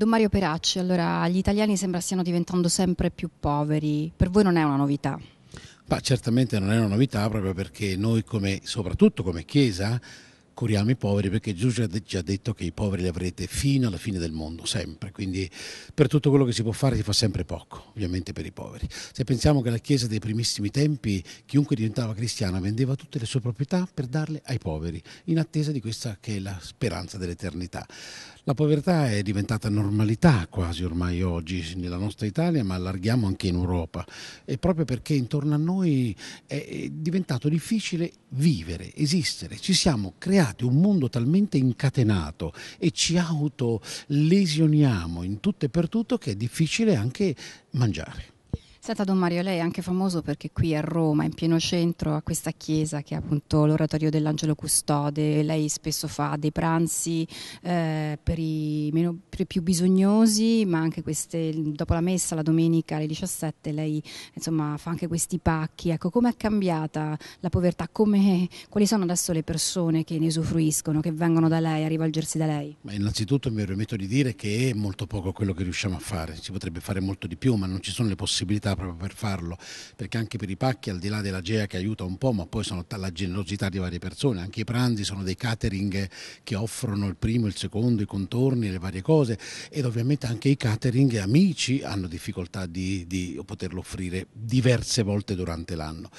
Don Mario Peracci, allora gli italiani sembra stiano diventando sempre più poveri, per voi non è una novità? Bah, certamente non è una novità proprio perché noi come, soprattutto come Chiesa curiamo i poveri perché Gesù ci ha detto che i poveri li avrete fino alla fine del mondo, sempre, quindi per tutto quello che si può fare si fa sempre poco, ovviamente per i poveri. Se pensiamo che la Chiesa dei primissimi tempi, chiunque diventava cristiana vendeva tutte le sue proprietà per darle ai poveri, in attesa di questa che è la speranza dell'eternità. La povertà è diventata normalità quasi ormai oggi nella nostra Italia, ma allarghiamo anche in Europa. E proprio perché intorno a noi è diventato difficile vivere, esistere. Ci siamo creati un mondo talmente incatenato e ci autolesioniamo in tutto e per tutto che è difficile anche mangiare. Senta Don Mario, lei è anche famoso perché qui a Roma, in pieno centro, a questa chiesa che è appunto l'oratorio dell'Angelo Custode, lei spesso fa dei pranzi eh, per, i meno, per, i più bisognosi, ma anche queste, dopo la messa, la domenica alle 17, lei insomma, fa anche questi pacchi. Ecco, com'è cambiata la povertà? Come, quali sono adesso le persone che ne usufruiscono, che vengono da lei, a rivolgersi da lei? Ma innanzitutto mi permetto di dire che è molto poco quello che riusciamo a fare, si potrebbe fare molto di più, ma non ci sono le possibilità generosità proprio per farlo, perché anche per i pacchi, al di là della GEA che aiuta un po', ma poi sono la generosità di varie persone, anche i pranzi sono dei catering che offrono il primo, il secondo, i contorni, le varie cose ed ovviamente anche i catering amici hanno difficoltà di, di poterlo offrire diverse volte durante l'anno.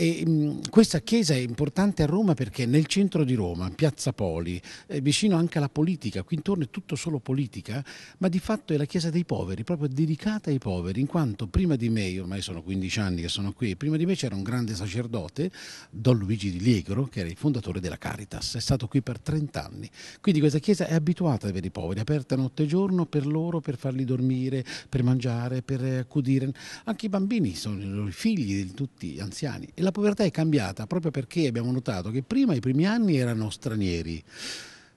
Mm, questa chiesa è importante a Roma perché nel centro di Roma, in Piazza Poli, vicino anche alla politica, qui intorno è tutto solo politica, ma di fatto è la chiesa dei poveri, proprio dedicata ai poveri, in quanto prima di di me, ormai sono 15 anni che sono qui, prima di me c'era un grande sacerdote, Don Luigi di Liegro, che era il fondatore della Caritas, è stato qui per 30 anni. Quindi questa chiesa è abituata ad avere i poveri, aperta notte e giorno per loro, per farli dormire, per mangiare, per accudire. Anche i bambini sono i figli di tutti gli anziani. E la povertà è cambiata proprio perché abbiamo notato che prima i primi anni erano stranieri,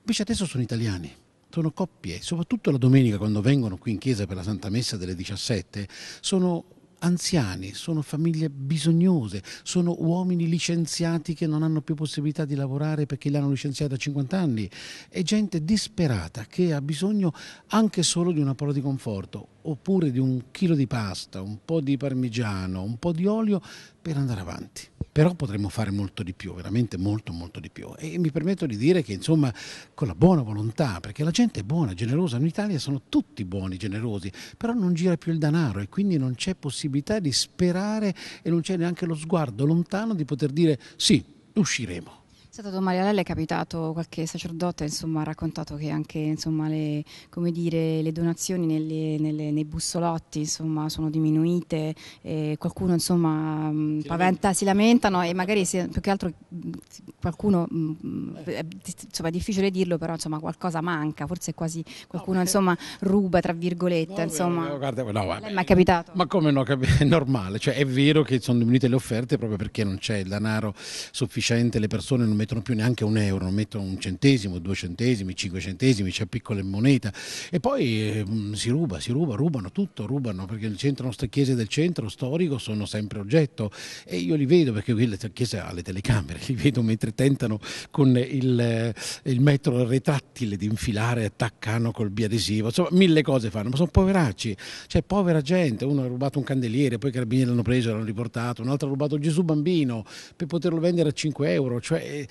invece adesso sono italiani sono coppie, soprattutto la domenica quando vengono qui in chiesa per la Santa Messa delle 17, sono anziani, sono famiglie bisognose, sono uomini licenziati che non hanno più possibilità di lavorare perché li hanno licenziati a 50 anni, è gente disperata che ha bisogno anche solo di una parola di conforto oppure di un chilo di pasta, un po' di parmigiano, un po' di olio per andare avanti però potremmo fare molto di più, veramente molto molto di più. E mi permetto di dire che insomma con la buona volontà, perché la gente è buona, generosa, in Italia sono tutti buoni, generosi, però non gira più il denaro e quindi non c'è possibilità di sperare e non c'è neanche lo sguardo lontano di poter dire sì, usciremo. Senta Don Maria, a è capitato qualche sacerdote, insomma, ha raccontato che anche insomma, le, come dire, le, donazioni nelle, nelle, nei bussolotti insomma, sono diminuite, e qualcuno insomma, mm, si paventa, lamenta. si lamentano e magari si, più che altro mm, qualcuno, mm, eh. insomma, è difficile dirlo, però insomma, qualcosa manca, forse quasi qualcuno no, insomma, ruba, tra virgolette. No, insomma. Eh, no, guarda, vabbè, ma è capitato? Ma come no, è normale, cioè, è vero che sono diminuite le offerte proprio perché non c'è il denaro sufficiente, le persone non mettono più neanche un euro, non mettono un centesimo, due centesimi, cinque centesimi, c'è piccole moneta e poi eh, si ruba, si ruba, rubano tutto, rubano perché nel centro, le nostre chiese del centro storico sono sempre oggetto e io li vedo perché qui la chiesa ha le telecamere, li vedo mentre tentano con il, il metro retrattile di infilare, attaccano col biadesivo, insomma mille cose fanno, ma sono poveracci, cioè povera gente, uno ha rubato un candeliere, poi i carabinieri l'hanno preso e l'hanno riportato, un altro ha rubato Gesù bambino per poterlo vendere a 5 euro, cioè eh,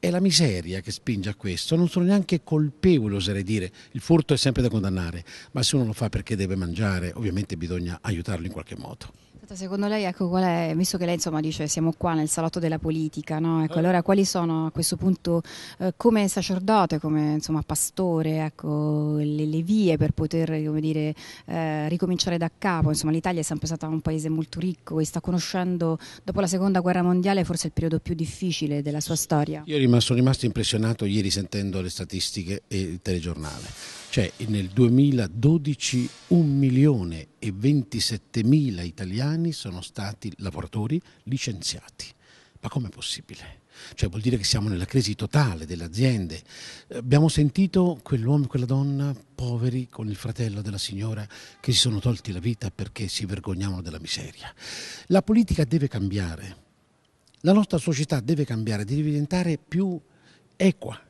è la miseria che spinge a questo, non sono neanche colpevole oserei dire, il furto è sempre da condannare, ma se uno lo fa perché deve mangiare ovviamente bisogna aiutarlo in qualche modo. Secondo lei, ecco, qual è, visto che lei insomma dice siamo qua nel salotto della politica, no? ecco, eh. allora quali sono a questo punto, eh, come sacerdote, come insomma, pastore, ecco, le, le, vie per poter dire, eh, ricominciare da capo? Insomma, l'Italia è sempre stata un paese molto ricco e sta conoscendo, dopo la seconda guerra mondiale, forse il periodo più difficile della sua storia. Io sono rimasto impressionato ieri sentendo le statistiche e il telegiornale cioè nel 2012 un milione e 27 mila italiani sono stati lavoratori licenziati. Ma com'è possibile? Cioè vuol dire che siamo nella crisi totale delle aziende. Eh, abbiamo sentito quell'uomo e quella donna poveri con il fratello della signora che si sono tolti la vita perché si vergognavano della miseria. La politica deve cambiare. La nostra società deve cambiare, deve diventare più equa,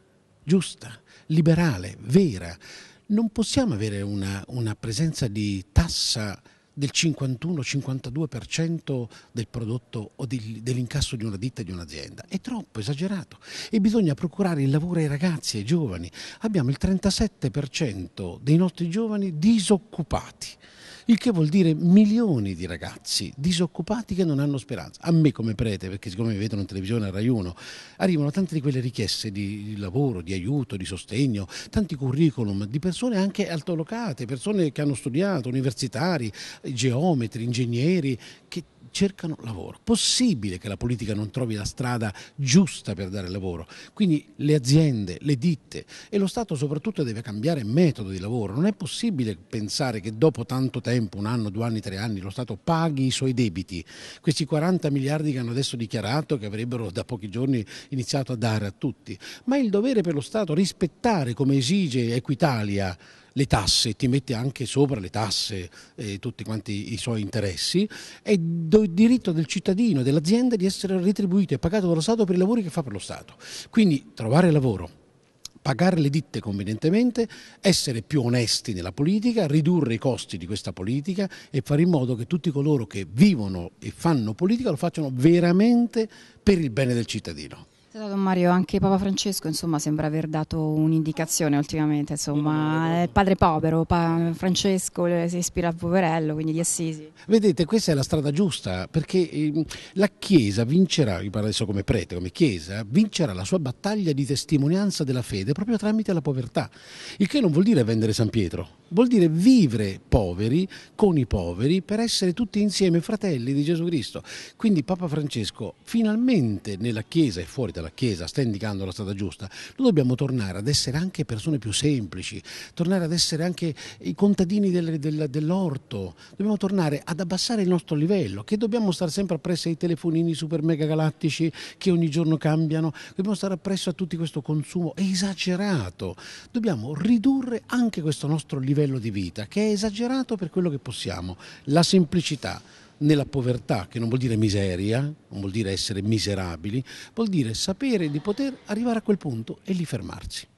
giusta, liberale, vera non possiamo avere una, una presenza di tassa del 51-52% del prodotto o dell'incasso di una ditta e di un'azienda. È troppo esagerato e bisogna procurare il lavoro ai ragazzi e ai giovani. Abbiamo il 37% dei nostri giovani disoccupati il che vuol dire milioni di ragazzi disoccupati che non hanno speranza. A me come prete, perché siccome mi vedono in televisione a Rai 1, arrivano tante di quelle richieste di lavoro, di aiuto, di sostegno, tanti curriculum di persone anche altolocate, persone che hanno studiato, universitari, geometri, ingegneri, che cercano lavoro. Possibile che la politica non trovi la strada giusta per dare lavoro. Quindi le aziende, le ditte e lo Stato soprattutto deve cambiare metodo di lavoro. Non è possibile pensare che dopo tanto tempo, un anno, due anni, tre anni, lo Stato paghi i suoi debiti. Questi 40 miliardi che hanno adesso dichiarato che avrebbero da pochi giorni iniziato a dare a tutti. Ma è il dovere per lo Stato rispettare come esige Equitalia le tasse, ti mette anche sopra le tasse e eh, tutti quanti i suoi interessi, è diritto del cittadino e dell'azienda di essere retribuito e pagato dallo Stato per i lavori che fa per lo Stato. Quindi trovare lavoro pagare le ditte convenientemente, essere più onesti nella politica, ridurre i costi di questa politica e fare in modo che tutti coloro che vivono e fanno politica lo facciano veramente per il bene del cittadino. Don Mario, anche Papa Francesco insomma, sembra aver dato un'indicazione ultimamente, insomma, il eh, padre povero, pa Francesco eh, si ispira al poverello, quindi di assisi. Vedete, questa è la strada giusta, perché eh, la Chiesa vincerà, io parlo adesso come prete, come Chiesa, vincerà la sua battaglia di testimonianza della fede proprio tramite la povertà, il che non vuol dire vendere San Pietro vuol dire vivere poveri con i poveri per essere tutti insieme fratelli di Gesù Cristo. Quindi Papa Francesco finalmente nella Chiesa e fuori dalla Chiesa sta indicando la strada giusta. Noi dobbiamo tornare ad essere anche persone più semplici, tornare ad essere anche i contadini dell'orto, dobbiamo tornare ad abbassare il nostro livello, che dobbiamo stare sempre appresso ai telefonini super mega galattici che ogni giorno cambiano, dobbiamo stare appresso a tutto questo consumo esagerato, dobbiamo ridurre anche questo nostro livello livello di vita, che è esagerato per quello che possiamo. La semplicità nella povertà, che non vuol dire miseria, non vuol dire essere miserabili, vuol dire sapere di poter arrivare a quel punto e lì fermarsi.